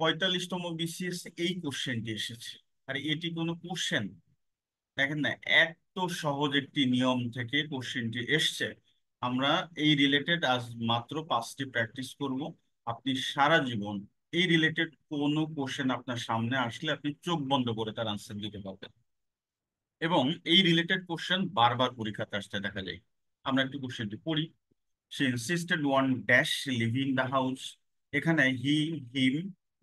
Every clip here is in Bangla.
পঁয়তাল্লিশতম বিসিএস এই কোশ্চেনটি এসেছে আর এটি কোনো কোশ্চেন দেখেন না এত সহজ একটি নিয়ম থেকে কোশ্চেনটি এসছে আমরা এই রিলেটেড আজ মাত্র পাঁচটি প্র্যাকটিস করব আপনি সারা জীবন এই রিলেটেড কোনো কোশ্চেন আপনার সামনে আসলে আপনি চোখ বন্ধ করে তার আনসার দিতে পারবেন এবং এই রিলেটেড কোশ্চেন বারবার পরীক্ষাতে আসতে দেখা যায় আমরা একটি কোশ্চেনটি পড়ি সে insisted one dash leaving the house এখানে হি হিম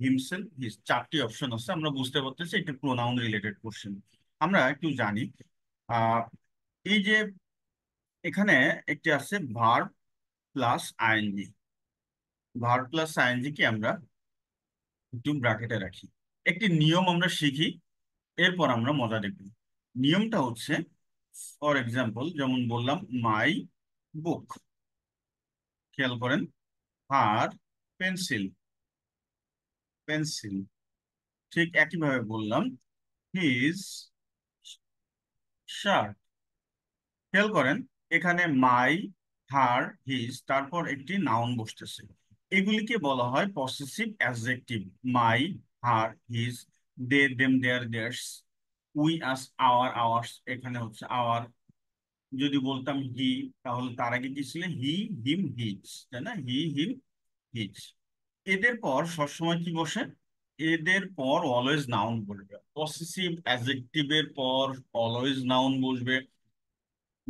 হিমসেল হিজ চারটি অপশন আছে আমরা বুঝতে পারতেছি এটা প্রোনাউন রিলেটেড কোশ্চেন আমরা একটু জানি এই যে এখানে একটি আছে verb plus ING verb plus ING কি আমরা একটু ব্রাকেটে রাখি একটি নিয়ম আমরা শিখি এরপর আমরা মজা দেখব নিয়মটা হচ্ছে ফর এক্সাম্পল যেমন বললাম মাই বুক খেয়াল করেন আর পেন্সিল পেন্সিল ঠিক একইভাবে বললাম হিজ শার্ট খেয়াল করেন এখানে মাই হার হিজ তারপর একটি নাউন বসতেছে এগুলিকে বলা হয় possessive adjective my her his they them their theirs we us our ours এখানে হচ্ছে আওয়ার যদি বলতাম হি তাহলে তার আগে কি ছিল হি হিম হিজ তাই না হি হিম হিজ এদের পর সবসময় কি বসে এদের পর অলওয়েজ নাউন বসবে পসেসিভ এর পর অলওয়েজ নাউন বসবে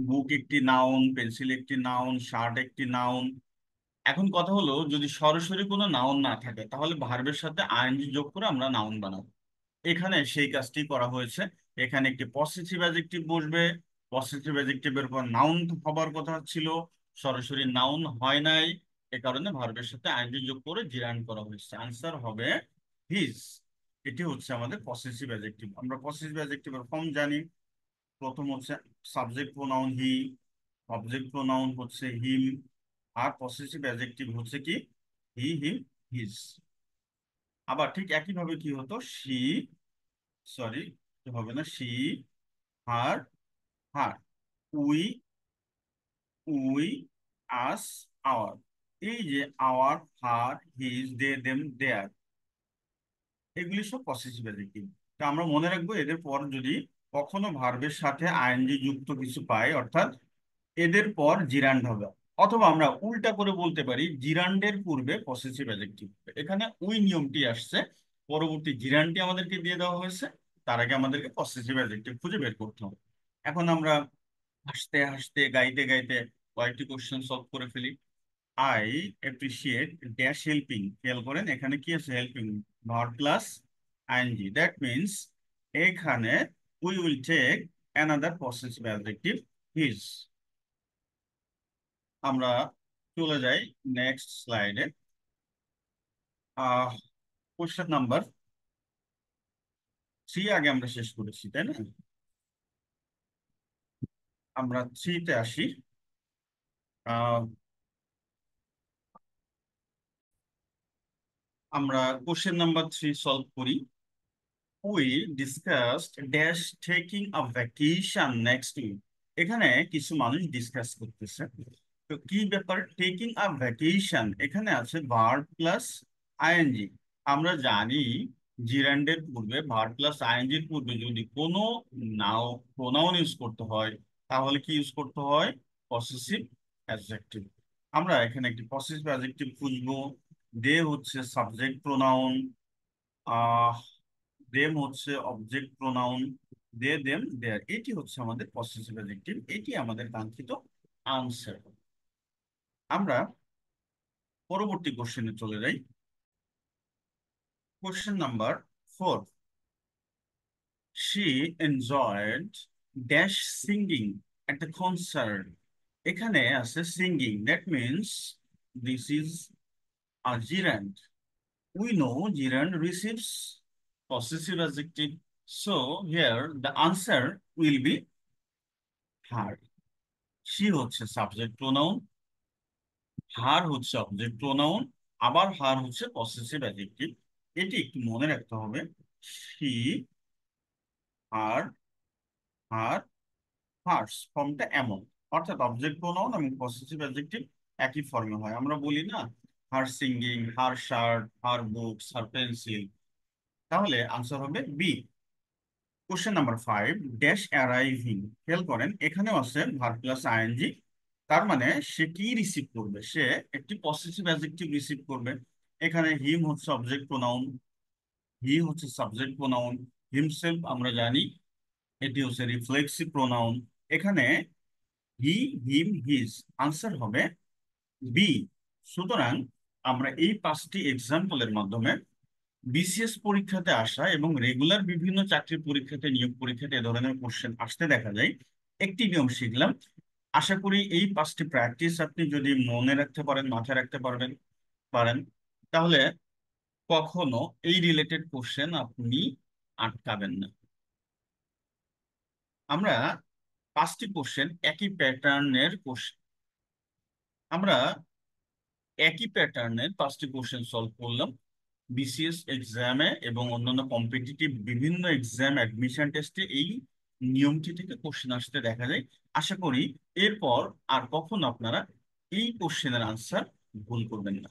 বুক একটি নাউন পেন্সিল একটি নাউন শার্ট একটি নাউন এখন কথা হলো যদি সরাসরি কোনো নাউন না থাকে তাহলে ভার্বের সাথে আইএনজি যোগ করে আমরা নাউন বানাবো এখানে সেই কাজটি করা হয়েছে এখানে একটি পসেসিভ অ্যাজেক্টিভ বসবে পসেসিভ এর পর নাউন হবার কথা ছিল সরাসরি নাউন হয় নাই এ কারণে ভার্বের সাথে আইনটি যোগ করে জিরান করা হয়েছে আনসার হবে হিজ এটি হচ্ছে আমাদের পসেসিভ অ্যাজেক্টিভ আমরা পসেসিভ অ্যাজেক্টিভের ফর্ম জানি প্রথম হচ্ছে subject pronoun he object pronoun হচ্ছে হিম আর পসেসিভ অ্যাজেক্টিভ হচ্ছে কি হি হিম হিজ আবার ঠিক একইভাবে কি হতো সি সরি হবে না she her her we we us our এই যে our her his they them their এগুলি সব পসেসিভ অ্যাডজেক্টিভ তা আমরা মনে রাখবো এদের পর যদি কখনো ভার্বের সাথে আইএনজি যুক্ত কিছু পাই অর্থাৎ এদের পর জিরান্ড হবে অথবা আমরা উল্টা করে বলতে পারি জিরান্ডের পূর্বে পসেসিভ অ্যাডজেক্টিভ এখানে ওই নিয়মটি আসছে পরবর্তী জিরান্ডটি আমাদেরকে দিয়ে দেওয়া হয়েছে তার আগে আমাদেরকে পসেসিভ অ্যাডজেক্টিভ খুঁজে বের করতে হবে এখন আমরা হাসতে হাসতে গাইতে গাইতে কয়েকটি কোশ্চেন সলভ করে ফেলি আই অ্যাপ্রিসিয়েট ড্যাশ হেল্পিং খেয়াল করেন এখানে কি আছে helping verb plus G that means এখানে we will take another possessive adjective his আমরা চলে যাই নেক্সট স্লাইডে কোশ্চেন নাম্বার থ্রি আগে আমরা শেষ করেছি তাই না আমরা থ্রিতে আসি আমরা কোশ্চেন নাম্বার থ্রি সলভ করি we discussed dash taking a vacation next week এখানে কিছু মানুষ ডিসকাস করতেছে তো কি ব্যাপার টেকিং আ ভ্যাকেশন এখানে আছে ভার্ব প্লাস আইএনজি আমরা জানি জিরান্ডের পূর্বে ভার্ব প্লাস আইএনজির পূর্বে যদি কোনো নাও প্রোনাউন ইউজ করতে হয় তাহলে কি ইউজ করতে হয় পসেসিভ অ্যাডজেক্টিভ আমরা এখানে একটি পসেসিভ অ্যাডজেক্টিভ খুঁজবো দে হচ্ছে সাবজেক্ট প্রোনাউন দেম হচ্ছে object pronoun they them their এটি হচ্ছে আমাদের পসেসিভ অ্যাডজেক্টিভ এটি আমাদের কাঙ্ক্ষিত আনসার আমরা পরবর্তী কোশ্চেনে চলে যাই question number four she enjoyed dash singing একটা the এখানে আছে singing that means this is a gerund. We know gerund receives possessive adjective. So here the answer will be her. She হচ্ছে subject pronoun. Her হচ্ছে object pronoun. আবার her হচ্ছে possessive adjective. এটি একটু মনে রাখতে হবে she her her hers ফর্মটা এমন অর্থাৎ অবজেক্ট প্রোনাউন এবং পসেসিভ অ্যাডজেক্টিভ একই ফর্মে হয় আমরা বলি না her singing her shirt her books her pencil তাহলে আনসার হবে B question number five dash arriving খেয়াল করেন এখানেও আছে ভার প্লাস আইএনজি তার মানে সে কি রিসিভ করবে সে একটি পসেসিভ অ্যাজেক্টিভ রিসিভ করবে এখানে হিম হচ্ছে অবজেক্ট প্রোনাউন হি হচ্ছে সাবজেক্ট প্রোনাউন হিমসেলফ আমরা জানি এটি হচ্ছে রিফ্লেক্সিভ প্রোনাউন এখানে হি হিম হিজ আনসার হবে বি সুতরাং আমরা এই পাঁচটি এক্সাম্পলের মাধ্যমে বিসিএস পরীক্ষাতে আসা এবং রেগুলার বিভিন্ন চাকরির পরীক্ষাতে নিয়োগ পরীক্ষাতে এ ধরনের কোশ্চেন আসতে দেখা যায় একটি নিয়ম শিখলাম আশা করি এই পাঁচটি প্র্যাকটিস আপনি যদি মনে রাখতে পারেন মাথায় রাখতে পারবেন পারেন তাহলে কখনো এই রিলেটেড কোশ্চেন আপনি আটকাবেন না আমরা পাঁচটি কোশ্চেন একই প্যাটার্নের কোশ্চেন আমরা একই প্যাটার্নের পাঁচটি কোশ্চেন সলভ করলাম বিসিএস এক্সামে এবং অন্যান্য কম্পিটিটিভ বিভিন্ন এক্সাম অ্যাডমিশন টেস্টে এই নিয়মটি থেকে কোশ্চেন আসতে দেখা যায় আশা করি এরপর আর কখন আপনারা এই কোশ্চেনের আনসার ভুল করবেন না